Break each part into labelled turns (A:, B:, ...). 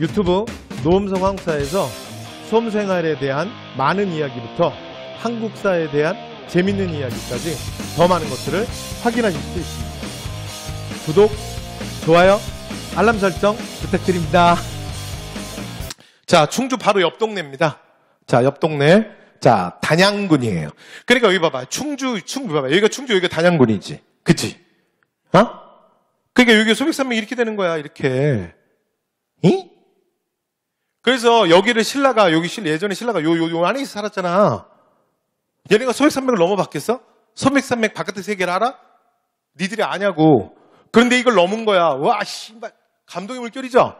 A: 유튜브 노음성황사에서 수험생활에 대한 많은 이야기부터 한국사에 대한 재밌는 이야기까지 더 많은 것들을 확인하실 수 있습니다. 구독, 좋아요, 알람 설정 부탁드립니다. 자, 충주 바로 옆 동네입니다. 자, 옆 동네. 자, 단양군이에요. 그러니까 여기 봐봐. 충주, 충주 봐봐. 여기가 충주, 여기가 단양군이지. 그치? 어? 그러니까 여기 소백산면 이렇게 되는 거야, 이렇게. 이? 그래서 여기를 신라가 여기 신 예전에 신라가 요 요요 안에 살았잖아. 얘네가 소맥산맥을 넘어봤겠어? 소맥산맥 바깥의 세계를 알아? 니들이 아냐고. 그런데 이걸 넘은 거야. 와 씨발 감동의 물결이죠.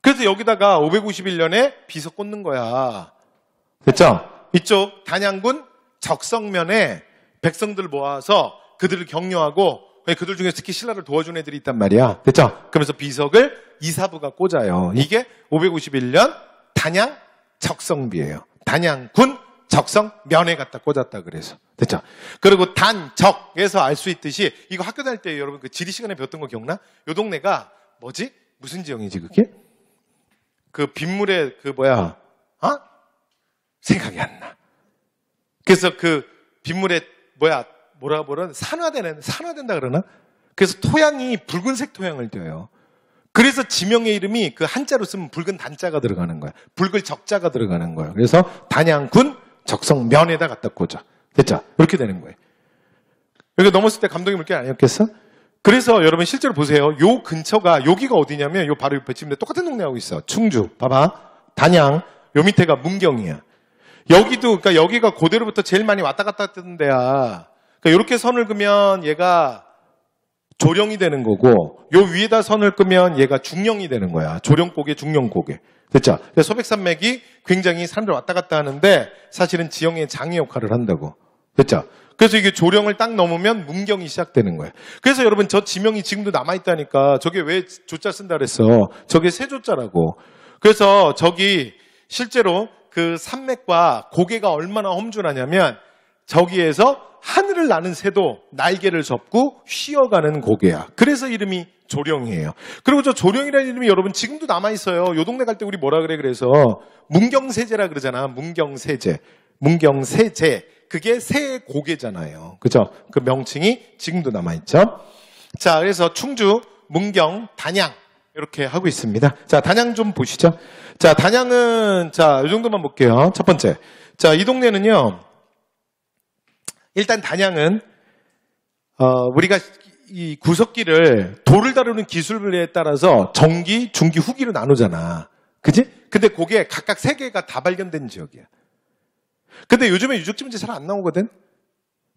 A: 그래서 여기다가 551년에 비서 꽂는 거야. 됐죠? 이쪽 단양군 적성면에 백성들 모아서 그들을 격려하고 그들 중에 특히 신라를 도와준 애들이 있단 말이야. 됐죠? 그러면서 비석을 이사부가 꽂아요. 이게 551년 단양 적성비예요. 단양군 적성 면에 갖다 꽂았다 그래서 됐죠. 그리고 단적에서 알 수 있듯이 이거 학교 다닐 때 여러분 그 지리 시간에 배웠던 거 기억나? 요 동네가 뭐지? 무슨 지형이지 그게? 그 빗물에 그 뭐야? 아? 생각이 안 나. 그래서 그 빗물에 뭐야 뭐라 그러는 산화되는 산화된다 그러나? 그래서 토양이 붉은색 토양을 띄어요. 그래서 지명의 이름이 그 한자로 쓰면 붉은 단자가 들어가는 거야. 붉을 적자가 들어가는 거야. 그래서 단양군 적성면에다 갖다 꽂아. 됐죠? 이렇게 되는 거예요. 여기 넘었을 때 감독이 물게 아니었겠어? 그래서 여러분 실제로 보세요. 요 근처가 여기가 어디냐면 요 바로 옆에 지금 똑같은 동네하고 있어. 충주. 봐봐. 단양. 요 밑에가 문경이야. 여기도 그러니까 여기가 고대로부터 제일 많이 왔다 갔다 했던 데야. 그러니까 이렇게 선을 그면 얘가 조령이 되는 거고 요 위에다 선을 끄면 얘가 중령이 되는 거야. 조령고개, 중령고개. 됐죠? 소백산맥이 굉장히 산을 왔다 갔다 하는데 사실은 지형의 장애 역할을 한다고. 됐죠? 그래서 이게 조령을 딱 넘으면 문경이 시작되는 거예요. 그래서 여러분 저 지명이 지금도 남아있다니까 저게 왜 조자 쓴다 그랬어. 저게 세조자라고. 그래서 저기 실제로 그 산맥과 고개가 얼마나 험준하냐면 저기에서 하늘을 나는 새도 날개를 접고 쉬어가는 고개야. 그래서 이름이 조령이에요. 그리고 저 조령이라는 이름이 여러분 지금도 남아있어요. 요 동네 갈 때 우리 뭐라 그래 그래서 문경세제라 그러잖아. 문경세제. 문경세제. 그게 새 고개잖아요. 그죠? 그 명칭이 지금도 남아있죠. 자, 그래서 충주, 문경, 단양. 이렇게 하고 있습니다. 자, 단양 좀 보시죠. 자, 단양은, 자, 요 정도만 볼게요. 첫 번째. 자, 이 동네는요, 일단 단양은 어, 우리가 이 구석기를 돌을 다루는 기술에 따라서 정기, 중기, 후기로 나누잖아. 그지? 근데 그게 각각 세 개가 다 발견된 지역이야. 근데 요즘에 유적지문제 잘 안 나오거든?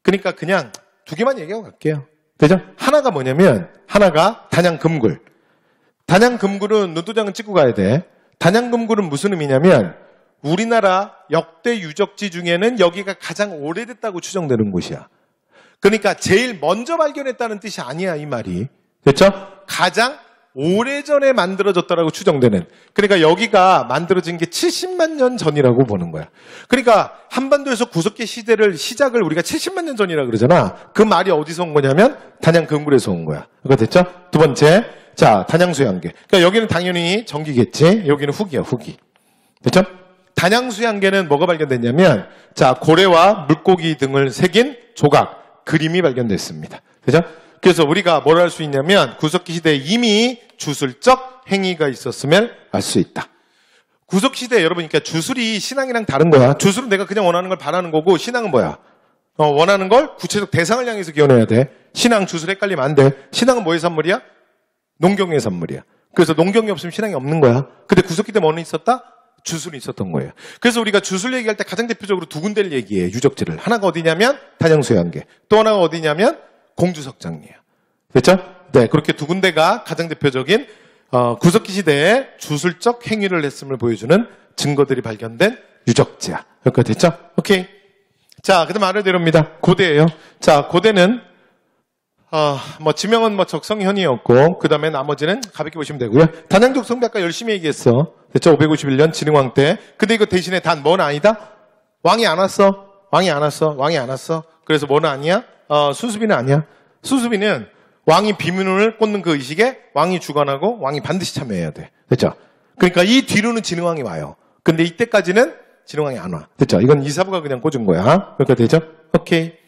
A: 그러니까 그냥 두 개만 얘기하고 갈게요. 되죠? 하나가 뭐냐면, 하나가 단양 금굴. 단양 금굴은 눈도장을 찍고 가야 돼. 단양 금굴은 무슨 의미냐면, 우리나라 역대 유적지 중에는 여기가 가장 오래됐다고 추정되는 곳이야. 그러니까 제일 먼저 발견했다는 뜻이 아니야, 이 말이. 됐죠 가장 오래전에 만들어졌다라고 추정되는. 그러니까 여기가 만들어진 게 70만 년 전이라고 보는 거야. 그러니까 한반도에서 구석기 시대를 시작을 우리가 70만 년 전이라 그러잖아. 그 말이 어디서 온 거냐면 단양 금굴에서 온 거야. 그거 됐죠? 두 번째. 자, 단양 수양계. 그러니까 여기는 당연히 전기겠지. 여기는 후기야, 후기. 됐죠? 단양수양계는 뭐가 발견됐냐면 자 고래와 물고기 등을 새긴 조각 그림이 발견됐습니다. 그죠? 그래서 우리가 뭘 할 수 있냐면 구석기 시대에 이미 주술적 행위가 있었으면알 수 있다. 구석 시대 여러분, 그러니까 주술이 신앙이랑 다른 거야. 주술은 내가 그냥 원하는 걸 바라는 거고 신앙은 뭐야? 어, 원하는 걸 구체적 대상을 향해서 기원해야 돼. 신앙 주술 헷갈리면 안 돼. 신앙은 뭐의 선물이야 농경의 선물이야 그래서 농경이 없으면 신앙이 없는 거야. 근데 구석기 때 뭐는 있었다? 주술이 있었던 거예요. 그래서 우리가 주술 얘기할 때 가장 대표적으로 두 군데를 얘기해 유적지를. 하나가 어디냐면 단양수의 한계. 또 하나가 어디냐면 공주석장리야. 됐죠? 네, 그렇게 두 군데가 가장 대표적인 어, 구석기 시대에 주술적 행위를 했음을 보여주는 증거들이 발견된 유적지야. 여기까지 됐죠? 오케이. 자, 그 다음 아래대로입니다. 고대예요. 자, 고대는 어, 뭐 지명은 뭐 적성현이었고 그 다음에 나머지는 가볍게 보시면 되고요. 단양족 성벽가 열심히 얘기했어. 됐죠? 551년 진흥왕 때. 근데 이거 대신에 단 뭔 아니다? 왕이 안 왔어. 왕이 안 왔어. 왕이 안 왔어. 그래서 뭐는 아니야? 어, 수수비는 아니야. 수수비는 왕이 비문을 꽂는 그 의식에 왕이 주관하고 왕이 반드시 참여해야 돼. 됐죠? 그러니까 이 뒤로는 진흥왕이 와요. 근데 이때까지는 진흥왕이 안 와. 됐죠? 이건 이사부가 그냥 꽂은 거야. 그러니까 되죠? 오케이.